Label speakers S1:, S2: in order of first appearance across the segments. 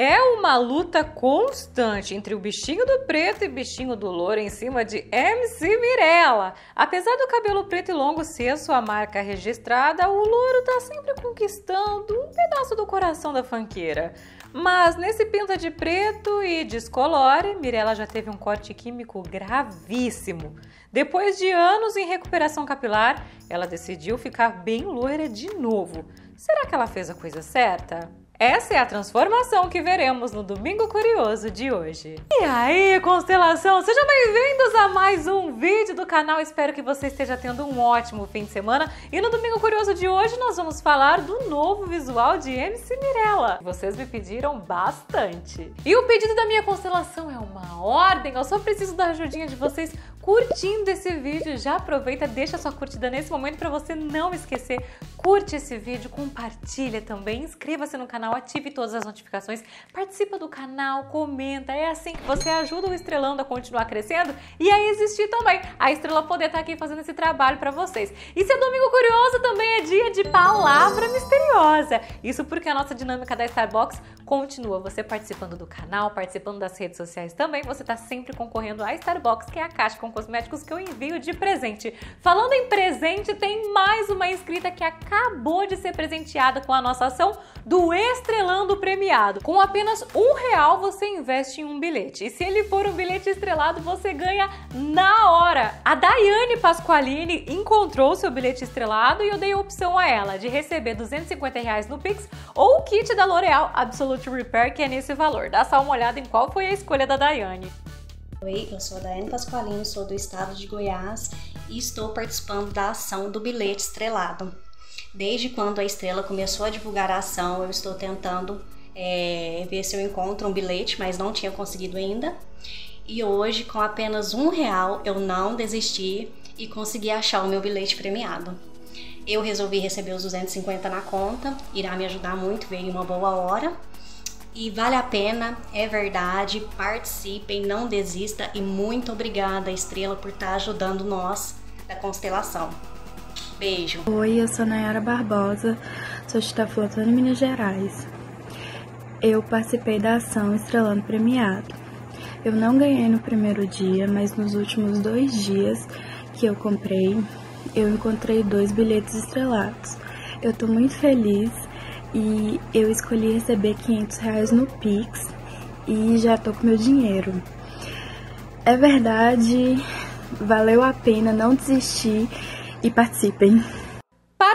S1: É uma luta constante entre o bichinho do preto e bichinho do louro em cima de MC Mirella. Apesar do cabelo preto e longo ser sua marca registrada, o louro tá sempre conquistando um pedaço do coração da fanqueira. Mas nesse pinta de preto e descolore, Mirella já teve um corte químico gravíssimo. Depois de anos em recuperação capilar, ela decidiu ficar bem loira de novo. Será que ela fez a coisa certa? Essa é a transformação que veremos no Domingo Curioso de hoje. E aí, constelação, sejam bem-vindos a mais um vídeo do canal. Espero que você esteja tendo um ótimo fim de semana. E no Domingo Curioso de hoje nós vamos falar do novo visual de MC Mirella. Vocês me pediram bastante. E o pedido da minha constelação é uma ordem. Eu só preciso da ajudinha de vocês curtindo esse vídeo. Já aproveita, deixa sua curtida nesse momento para você não esquecer. Curte esse vídeo, compartilha também, inscreva-se no canal, ative todas as notificações, participa do canal, comenta. É assim que você ajuda o Estrelando a continuar crescendo e a existir também. A Estrela poder estar tá aqui fazendo esse trabalho para vocês. E se é domingo curioso, também é dia de palavra misteriosa. Isso porque a nossa dinâmica da Starbucks continua. Você participando do canal, participando das redes sociais também, você está sempre concorrendo à Starbucks, que é a caixa concorrente cosméticos que eu envio de presente. Falando em presente, tem mais uma inscrita que acabou de ser presenteada com a nossa ação do Estrelando Premiado. Com apenas um real você investe em um bilhete. E se ele for um bilhete estrelado, você ganha na hora. A Daiane Pasqualini encontrou seu bilhete estrelado e eu dei a opção a ela de receber 250 reais no Pix ou o kit da L'Oreal Absolute Repair, que é nesse valor. Dá só uma olhada em qual foi a escolha da Daiane. Oi, eu sou a Daiane Pasqualino, sou do estado de Goiás e estou participando da ação do bilhete estrelado. Desde quando a Estrela começou a divulgar a ação, eu estou tentando é, ver se eu encontro um bilhete, mas não tinha conseguido ainda. E hoje, com apenas um real, eu não desisti e consegui achar o meu bilhete premiado. Eu resolvi receber os 250 na conta, irá me ajudar muito, veio uma boa hora. E vale a pena, é verdade, participem, não desista e muito obrigada, Estrela, por estar tá ajudando nós da constelação. Beijo. Oi, eu sou Nayara Barbosa, sou de Itaflotano, Minas Gerais. Eu participei da ação Estrelando Premiado. Eu não ganhei no primeiro dia, mas nos últimos dois dias que eu comprei, eu encontrei dois bilhetes estrelados. Eu tô muito feliz e eu escolhi receber 500 reais no Pix e já tô com meu dinheiro. É verdade, valeu a pena, não desistir e participem.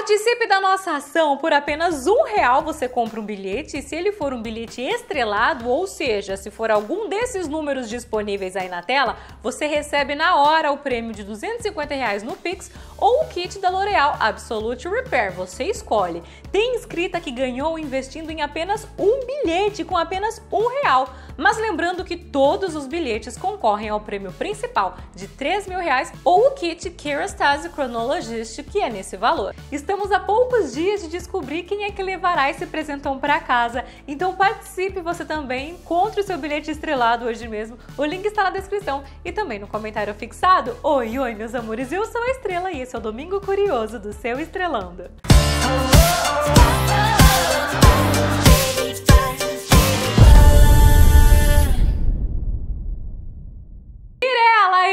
S1: Participe da nossa ação por apenas um real você compra um bilhete e se ele for um bilhete estrelado, ou seja, se for algum desses números disponíveis aí na tela, você recebe na hora o prêmio de 250 reais no Pix ou o kit da L'Oreal Absolute Repair, você escolhe. Tem inscrita que ganhou investindo em apenas um bilhete com apenas um real, mas lembrando que todos os bilhetes concorrem ao prêmio principal de 3 mil reais ou o kit Kerastase Chronologist que é nesse valor. Estamos Estamos a poucos dias de descobrir quem é que levará esse presentão para casa. Então participe você também, encontre o seu bilhete estrelado hoje mesmo. O link está na descrição e também no comentário fixado. Oi, oi, meus amores, eu sou a Estrela e esse é o Domingo Curioso do seu Estrelando.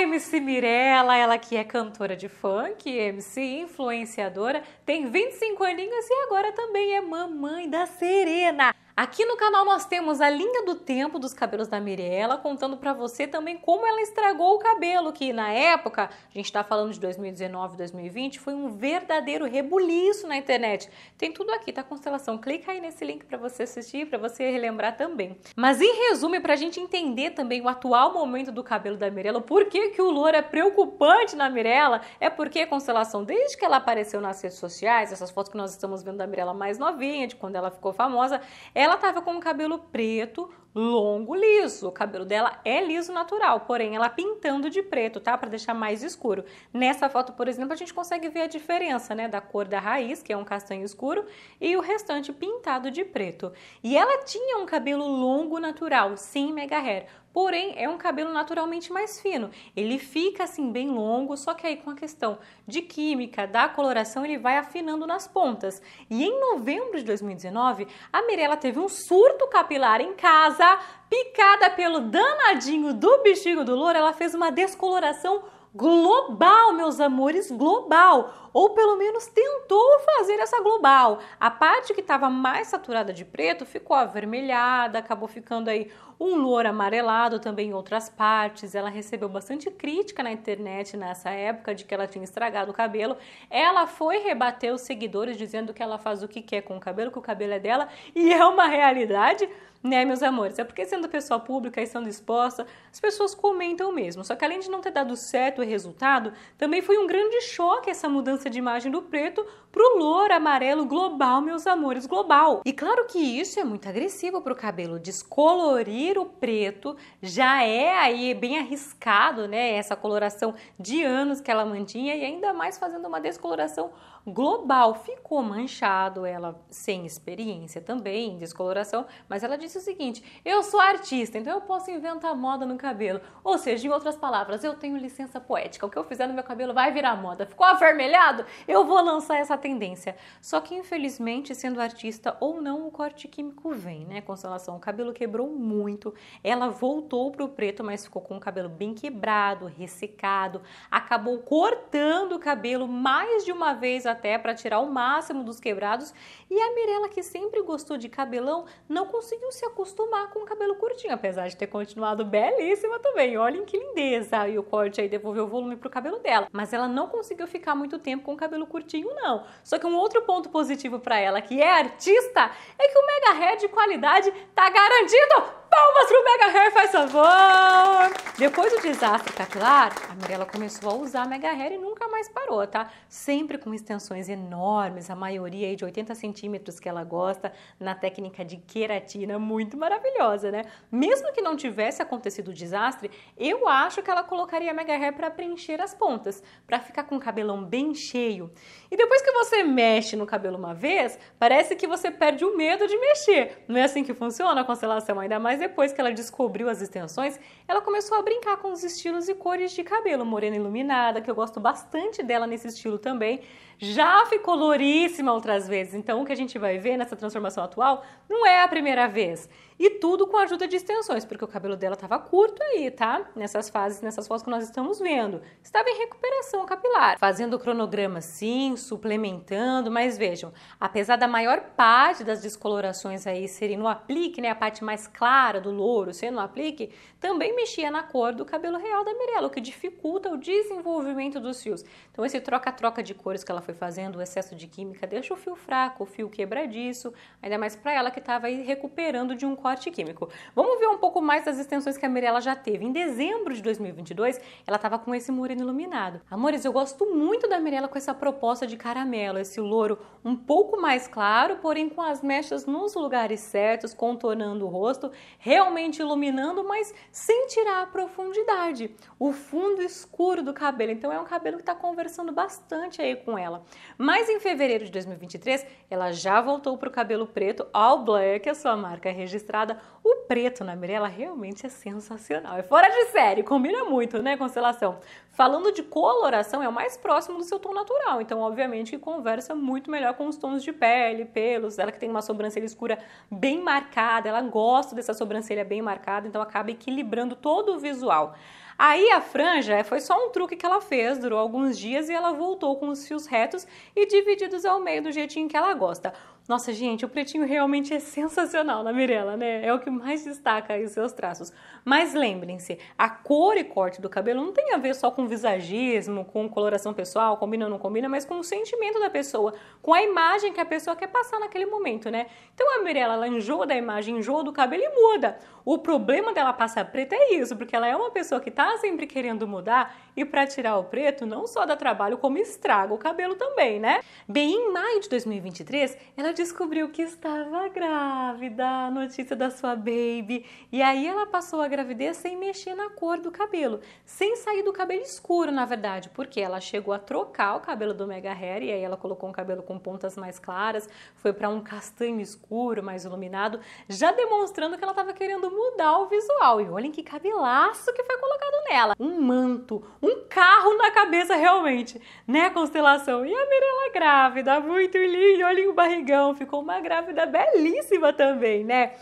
S1: MC Mirella, ela que é cantora de funk, MC influenciadora, tem 25 aninhos e agora também é mamãe da Serena. Aqui no canal nós temos a linha do tempo dos cabelos da Mirella, contando para você também como ela estragou o cabelo, que na época, a gente está falando de 2019, 2020, foi um verdadeiro rebuliço na internet. Tem tudo aqui, tá constelação. Clica aí nesse link para você assistir, para você relembrar também. Mas em resumo, é para a gente entender também o atual momento do cabelo da Mirella, por que que o louro é preocupante na Mirella? É porque constelação, desde que ela apareceu nas redes sociais, essas fotos que nós estamos vendo da Mirella mais novinha, de quando ela ficou famosa, ela ela estava com o cabelo preto, longo, liso. O cabelo dela é liso natural, porém ela pintando de preto, tá? Para deixar mais escuro. Nessa foto, por exemplo, a gente consegue ver a diferença, né, da cor da raiz, que é um castanho escuro, e o restante pintado de preto. E ela tinha um cabelo longo natural, sem mega hair. Porém, é um cabelo naturalmente mais fino. Ele fica assim bem longo, só que aí com a questão de química, da coloração, ele vai afinando nas pontas. E em novembro de 2019, a Mirella teve um surto capilar em casa, picada pelo danadinho do bichinho do louro, ela fez uma descoloração global, meus amores, global ou pelo menos tentou fazer essa global. A parte que estava mais saturada de preto ficou avermelhada, acabou ficando aí um louro amarelado também em outras partes. Ela recebeu bastante crítica na internet nessa época de que ela tinha estragado o cabelo. Ela foi rebater os seguidores dizendo que ela faz o que quer com o cabelo, que o cabelo é dela e é uma realidade né, meus amores? É porque sendo pessoa pública e sendo exposta, as pessoas comentam mesmo. Só que além de não ter dado certo o resultado, também foi um grande choque essa mudança mudança de imagem do preto pro louro amarelo global, meus amores, global. E claro que isso é muito agressivo pro cabelo, descolorir o preto já é aí bem arriscado, né? Essa coloração de anos que ela mantinha e ainda mais fazendo uma descoloração global. Ficou manchado, ela sem experiência também, em descoloração, mas ela disse o seguinte: eu sou artista, então eu posso inventar moda no cabelo. Ou seja, em outras palavras, eu tenho licença poética. O que eu fizer no meu cabelo vai virar moda. Ficou avermelhado? Eu vou lançar essa tendência. Só que infelizmente, sendo artista ou não, o corte químico vem, né? Constelação, o cabelo quebrou muito. Ela voltou pro preto, mas ficou com o cabelo bem quebrado, ressecado. Acabou cortando o cabelo mais de uma vez até para tirar o máximo dos quebrados. E a Mirella, que sempre gostou de cabelão, não conseguiu se acostumar com o cabelo curtinho, apesar de ter continuado belíssima também. Olhem que lindeza! E o corte aí devolveu o volume pro cabelo dela. Mas ela não conseguiu ficar muito tempo com o cabelo curtinho, não. Só que um outro ponto positivo para ela, que é artista, é que o mega hair de qualidade tá garantido Palmas pro Mega Hair, faz favor! Depois do desastre capilar, a Mirella começou a usar Mega Hair e nunca mais parou, tá? Sempre com extensões enormes, a maioria aí de 80 centímetros que ela gosta, na técnica de queratina, muito maravilhosa, né? Mesmo que não tivesse acontecido o desastre, eu acho que ela colocaria Mega Hair para preencher as pontas, para ficar com o cabelão bem cheio. E depois que você mexe no cabelo uma vez, parece que você perde o medo de mexer. Não é assim que funciona a constelação, ainda mais depois que ela descobriu as extensões, ela começou a brincar com os estilos e cores de cabelo. Morena iluminada, que eu gosto bastante dela nesse estilo também. Já ficou louríssima outras vezes. Então, o que a gente vai ver nessa transformação atual não é a primeira vez. E tudo com a ajuda de extensões, porque o cabelo dela estava curto aí, tá? Nessas fases, nessas fotos que nós estamos vendo. Estava em recuperação capilar, fazendo o cronograma sim, suplementando, mas vejam, apesar da maior parte das descolorações aí serem no aplique, né, a parte mais clara do louro sendo no aplique, também mexia na cor do cabelo real da Mirella, o que dificulta o desenvolvimento dos fios. Então esse troca-troca de cores que ela foi fazendo, o excesso de química, deixa o fio fraco, o fio quebradiço, ainda mais para ela que estava aí recuperando de um corte corte químico. Vamos ver um pouco mais das extensões que a Mirella já teve. Em dezembro de 2022, ela estava com esse moreno iluminado. Amores, eu gosto muito da Mirella com essa proposta de caramelo, esse louro um pouco mais claro, porém com as mechas nos lugares certos, contornando o rosto, realmente iluminando, mas sem tirar a profundidade. O fundo escuro do cabelo, então é um cabelo que está conversando bastante aí com ela. Mas em fevereiro de 2023, ela já voltou para o cabelo preto All Black, a sua marca registrada o preto na Mirella realmente é sensacional. É fora de série, combina muito, né, Constelação? Falando de coloração, é o mais próximo do seu tom natural. Então, obviamente, que conversa muito melhor com os tons de pele, pelos. Ela que tem uma sobrancelha escura bem marcada, ela gosta dessa sobrancelha bem marcada, então acaba equilibrando todo o visual. Aí a franja é, foi só um truque que ela fez, durou alguns dias e ela voltou com os fios retos e divididos ao meio do jeitinho que ela gosta. Nossa, gente, o pretinho realmente é sensacional na Mirella, né? É o que mais destaca aí os seus traços. Mas lembrem-se, a cor e corte do cabelo não tem a ver só com visagismo, com coloração pessoal, combina ou não combina, mas com o sentimento da pessoa, com a imagem que a pessoa quer passar naquele momento, né? Então a Mirella, ela enjoa da imagem, enjoa do cabelo e muda. O problema dela passar preto é isso, porque ela é uma pessoa que tá sempre querendo mudar e para tirar o preto não só dá trabalho, como estraga o cabelo também, né? Bem, em maio de 2023, ela descobriu que estava grávida, a notícia da sua baby. E aí ela passou a gravidez sem mexer na cor do cabelo, sem sair do cabelo escuro, na verdade, porque ela chegou a trocar o cabelo do Mega Hair e aí ela colocou um cabelo com pontas mais claras, foi para um castanho escuro, mais iluminado, já demonstrando que ela estava querendo mudar o visual. E olhem que cabelaço que foi colocado nela. Um manto, um carro na cabeça realmente, né, constelação? E a Mirella grávida, muito linda. olhem o barrigão então, ficou uma grávida belíssima também, né?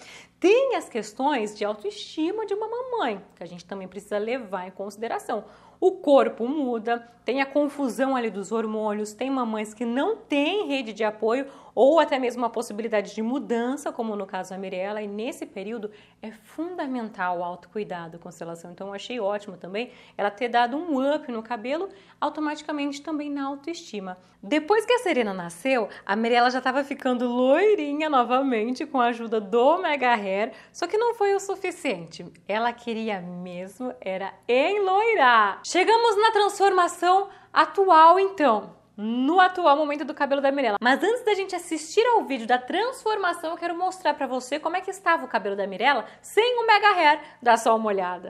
S1: Tem as questões de autoestima de uma mamãe, que a gente também precisa levar em consideração. O corpo muda, tem a confusão ali dos hormônios, tem mamães que não têm rede de apoio ou até mesmo a possibilidade de mudança, como no caso da Mirella, e nesse período é fundamental o autocuidado, constelação. Então, eu achei ótimo também ela ter dado um up no cabelo, automaticamente também na autoestima. Depois que a Serena nasceu, a Mirella já estava ficando loirinha novamente com a ajuda do Mega Hair, só que não foi o suficiente. Ela queria mesmo era enloirar. Chegamos na transformação atual então no atual momento do cabelo da Mirella. Mas antes da gente assistir ao vídeo da transformação, eu quero mostrar para você como é que estava o cabelo da Mirella sem o mega hair. Dá só uma olhada.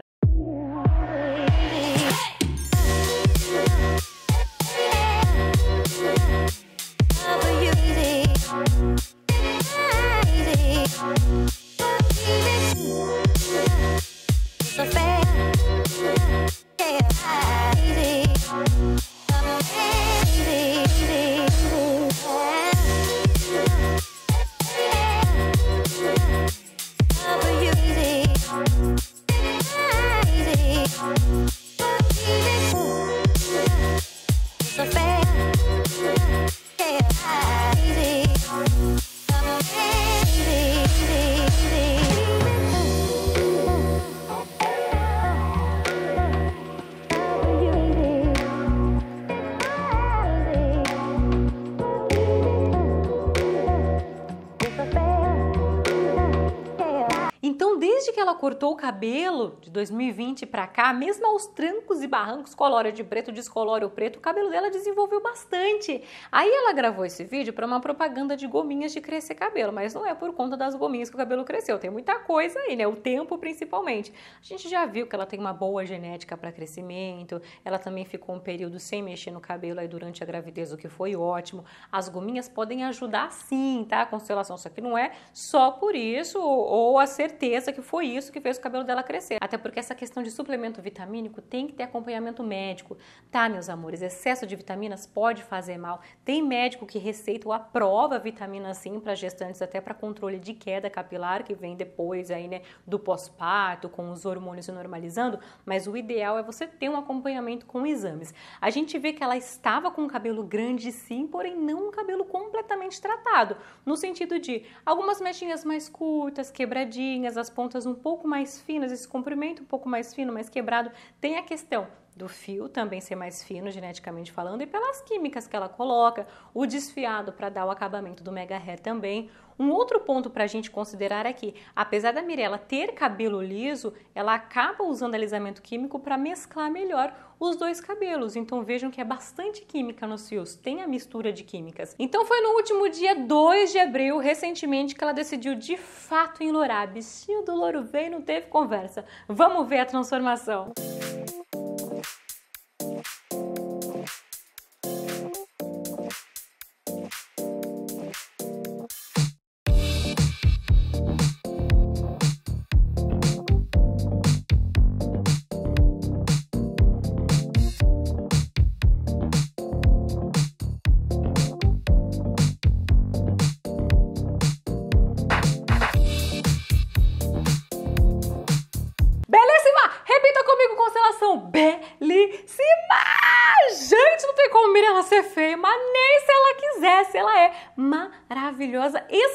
S1: 2020 para cá, mesmo aos trancos e barrancos, colora de preto, descolora o preto, o cabelo dela desenvolveu bastante. Aí ela gravou esse vídeo para uma propaganda de gominhas de crescer cabelo, mas não é por conta das gominhas que o cabelo cresceu, tem muita coisa aí, né? O tempo principalmente. A gente já viu que ela tem uma boa genética para crescimento, ela também ficou um período sem mexer no cabelo aí durante a gravidez, o que foi ótimo. As gominhas podem ajudar sim, tá? A constelação, só que não é só por isso ou a certeza que foi isso que fez o cabelo dela crescer. Até por porque essa questão de suplemento vitamínico tem que ter acompanhamento médico. Tá, meus amores, excesso de vitaminas pode fazer mal. Tem médico que receita ou aprova vitamina sim para gestantes, até para controle de queda capilar, que vem depois aí, né, do pós-parto, com os hormônios se normalizando, mas o ideal é você ter um acompanhamento com exames. A gente vê que ela estava com o cabelo grande sim, porém não um cabelo completamente tratado, no sentido de algumas mechinhas mais curtas, quebradinhas, as pontas um pouco mais finas, esse comprimento um pouco mais fino, mais quebrado, tem a questão do fio também ser mais fino geneticamente falando e pelas químicas que ela coloca, o desfiado para dar o acabamento do mega hair também. Um outro ponto para a gente considerar é que, apesar da Mirella ter cabelo liso, ela acaba usando alisamento químico para mesclar melhor os dois cabelos. Então vejam que é bastante química nos fios, tem a mistura de químicas. Então foi no último dia 2 de abril, recentemente, que ela decidiu de fato enlourar. Bichinho do louro veio, não teve conversa. Vamos ver a transformação. Música maravilhosa e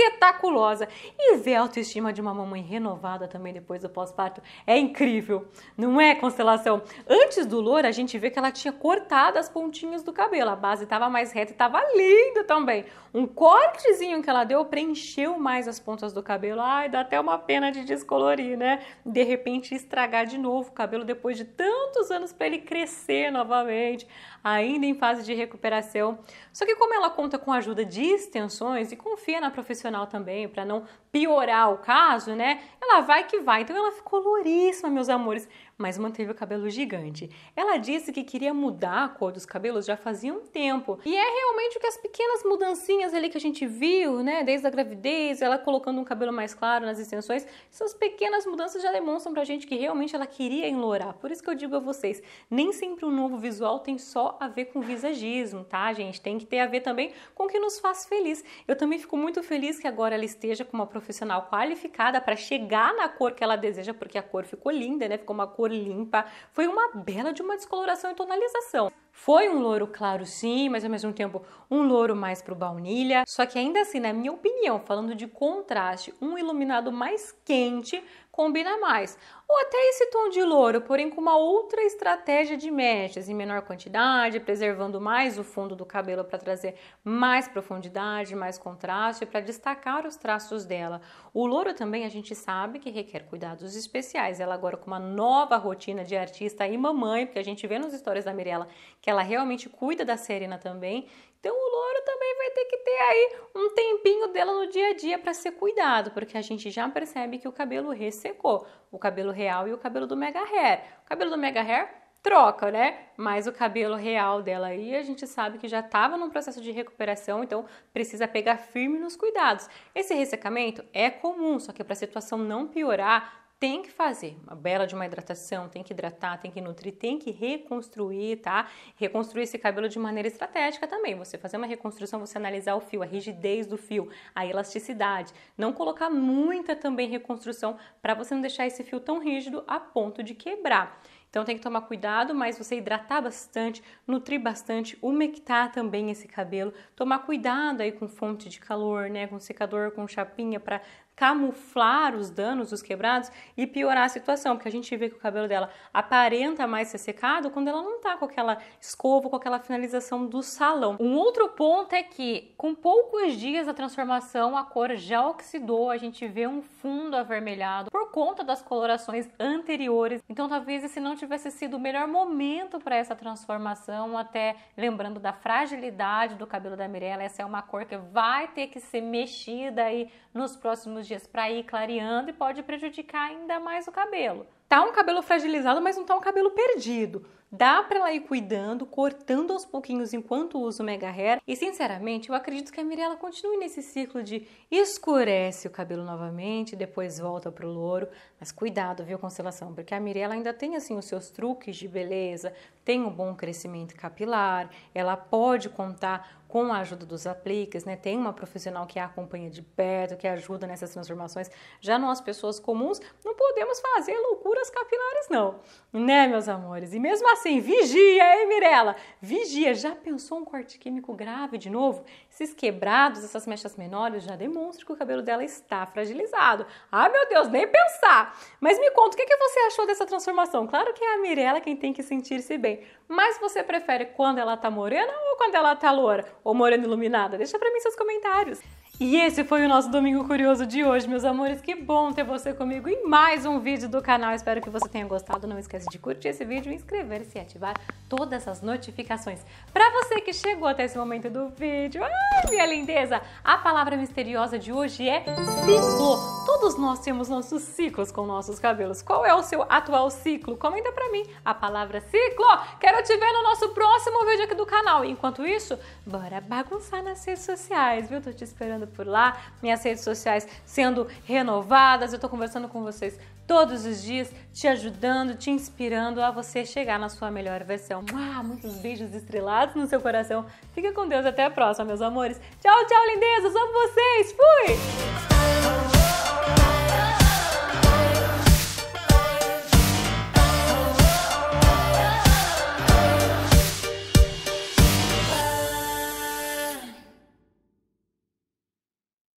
S1: espetaculosa. E ver a autoestima de uma mamãe renovada também depois do pós-parto é incrível, não é, Constelação? Antes do louro, a gente vê que ela tinha cortado as pontinhas do cabelo, a base estava mais reta e estava linda também. Um cortezinho que ela deu preencheu mais as pontas do cabelo. Ai, dá até uma pena de descolorir, né? De repente estragar de novo o cabelo depois de tantos anos para ele crescer novamente, ainda em fase de recuperação. Só que como ela conta com a ajuda de extensões e confia na profissional profissional também, para não piorar o caso, né? Ela vai que vai. Então ela ficou louríssima, meus amores mas manteve o cabelo gigante. Ela disse que queria mudar a cor dos cabelos já fazia um tempo. E é realmente o que as pequenas mudancinhas ali que a gente viu, né? Desde a gravidez, ela colocando um cabelo mais claro nas extensões, essas pequenas mudanças já demonstram pra gente que realmente ela queria enlourar. Por isso que eu digo a vocês, nem sempre um novo visual tem só a ver com visagismo, tá, gente? Tem que ter a ver também com o que nos faz feliz. Eu também fico muito feliz que agora ela esteja com uma profissional qualificada para chegar na cor que ela deseja, porque a cor ficou linda, né? Ficou uma cor limpa. Foi uma bela de uma descoloração e tonalização. Foi um louro claro sim, mas ao mesmo tempo um louro mais pro baunilha. Só que ainda assim, na minha opinião, falando de contraste, um iluminado mais quente combina mais. Ou até esse tom de louro, porém com uma outra estratégia de mechas em menor quantidade, preservando mais o fundo do cabelo para trazer mais profundidade, mais contraste, para destacar os traços dela. O louro também a gente sabe que requer cuidados especiais. Ela agora com uma nova rotina de artista e mamãe, porque a gente vê nos stories da Mirella que ela realmente cuida da Serena também. Então o louro também vai ter que ter aí um tempinho dela no dia a dia para ser cuidado, porque a gente já percebe que o cabelo ressecou, o cabelo real e o cabelo do mega hair. O cabelo do mega hair troca, né? Mas o cabelo real dela aí, a gente sabe que já estava num processo de recuperação, então precisa pegar firme nos cuidados. Esse ressecamento é comum, só que para a situação não piorar, tem que fazer uma bela de uma hidratação, tem que hidratar, tem que nutrir, tem que reconstruir, tá? Reconstruir esse cabelo de maneira estratégica também. Você fazer uma reconstrução, você analisar o fio, a rigidez do fio, a elasticidade. Não colocar muita também reconstrução para você não deixar esse fio tão rígido a ponto de quebrar. Então tem que tomar cuidado, mas você hidratar bastante, nutrir bastante, umectar também esse cabelo, tomar cuidado aí com fonte de calor, né, com secador, com chapinha para camuflar os danos, os quebrados e piorar a situação, porque a gente vê que o cabelo dela aparenta mais ser secado quando ela não tá com aquela escova, com aquela finalização do salão. Um outro ponto é que com poucos dias da transformação a cor já oxidou, a gente vê um fundo avermelhado por conta das colorações anteriores. Então talvez esse não tivesse sido o melhor momento para essa transformação, até lembrando da fragilidade do cabelo da Mirella, essa é uma cor que vai ter que ser mexida aí nos próximos dias para ir clareando e pode prejudicar ainda mais o cabelo. Tá um cabelo fragilizado, mas não tá um cabelo perdido. Dá para ela ir cuidando, cortando aos pouquinhos enquanto usa o Mega Hair. E sinceramente, eu acredito que a Mirella continue nesse ciclo de escurece o cabelo novamente, depois volta pro louro. Mas cuidado, viu, constelação, porque a Mirella ainda tem assim os seus truques de beleza, tem um bom crescimento capilar, ela pode contar com a ajuda dos apliques, né? Tem uma profissional que a acompanha de perto, que ajuda nessas transformações. Já nós, pessoas comuns, não podemos fazer loucura capilares, não. Né, meus amores? E mesmo assim, vigia, hein, Mirella? Vigia, já pensou um corte químico grave de novo? Esses quebrados, essas mechas menores, já demonstram que o cabelo dela está fragilizado. Ah, meu Deus, nem pensar! Mas me conta, o que, que você achou dessa transformação? Claro que é a Mirella quem tem que sentir-se bem, mas você prefere quando ela tá morena ou quando ela tá loura? Ou morena iluminada? Deixa pra mim seus comentários. E esse foi o nosso Domingo Curioso de hoje, meus amores. Que bom ter você comigo em mais um vídeo do canal. Espero que você tenha gostado. Não esquece de curtir esse vídeo, inscrever-se e ativar todas as notificações. Para você que chegou até esse momento do vídeo, ai, minha lindeza, a palavra misteriosa de hoje é ciclo. Todos nós temos nossos ciclos com nossos cabelos. Qual é o seu atual ciclo? Comenta para mim a palavra ciclo. Quero te ver no nosso próximo vídeo aqui do canal. Enquanto isso, bora bagunçar nas redes sociais, viu? Tô te esperando por lá, minhas redes sociais sendo renovadas. Eu estou conversando com vocês todos os dias, te ajudando, te inspirando a você chegar na sua melhor versão. muitos beijos estrelados no seu coração. Fica com Deus, até a próxima, meus amores. Tchau, tchau, lindezas. Amo vocês. Fui!